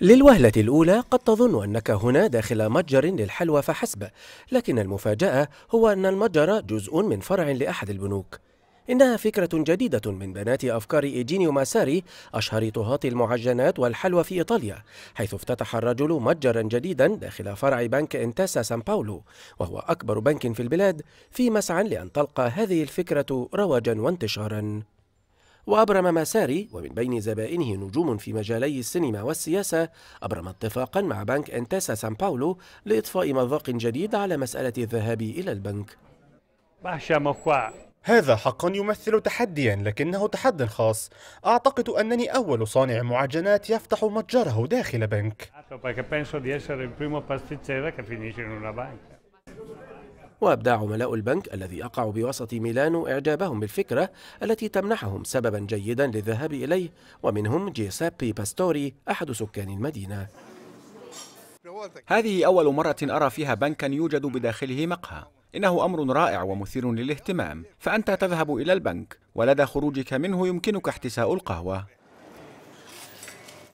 للوهلة الأولى قد تظن أنك هنا داخل متجر للحلوى فحسب، لكن المفاجأة هو أن المتجر جزء من فرع لأحد البنوك. إنها فكرة جديدة من بنات أفكار إيجينيو ماساري أشهر طهاة المعجنات والحلوى في إيطاليا، حيث افتتح الرجل متجرا جديدا داخل فرع بنك إنتاسا سان باولو، وهو أكبر بنك في البلاد، في مسعى لأن تلقى هذه الفكرة رواجا وانتشارا. وأبرم مساري ومن بين زبائنه نجوم في مجالي السينما والسياسة أبرم اتفاقا مع بنك انتاسا سان باولو لإطفاء مذاق جديد على مسألة الذهاب إلى البنك هذا حقا يمثل تحديا لكنه تحد خاص أعتقد أنني أول صانع معجنات يفتح متجره داخل بنك وأبدى عملاء البنك الذي يقع بوسط ميلانو إعجابهم بالفكرة التي تمنحهم سببا جيدا للذهاب إليه ومنهم جيسابي باستوري أحد سكان المدينة هذه أول مرة أرى فيها بنكا يوجد بداخله مقهى إنه أمر رائع ومثير للاهتمام فأنت تذهب إلى البنك ولدى خروجك منه يمكنك احتساء القهوة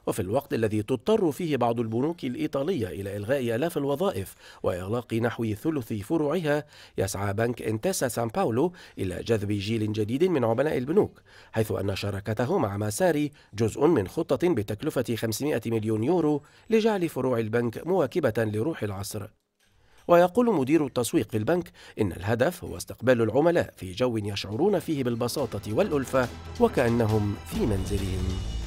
وفي الوقت الذي تضطر فيه بعض البنوك الإيطالية إلى إلغاء آلاف الوظائف وإغلاق نحو ثلث فروعها يسعى بنك انتسا سان باولو إلى جذب جيل جديد من عملاء البنوك حيث أن شراكته مع ماساري جزء من خطة بتكلفة 500 مليون يورو لجعل فروع البنك مواكبة لروح العصر ويقول مدير التسويق في البنك إن الهدف هو استقبال العملاء في جو يشعرون فيه بالبساطة والألفة وكأنهم في منزلهم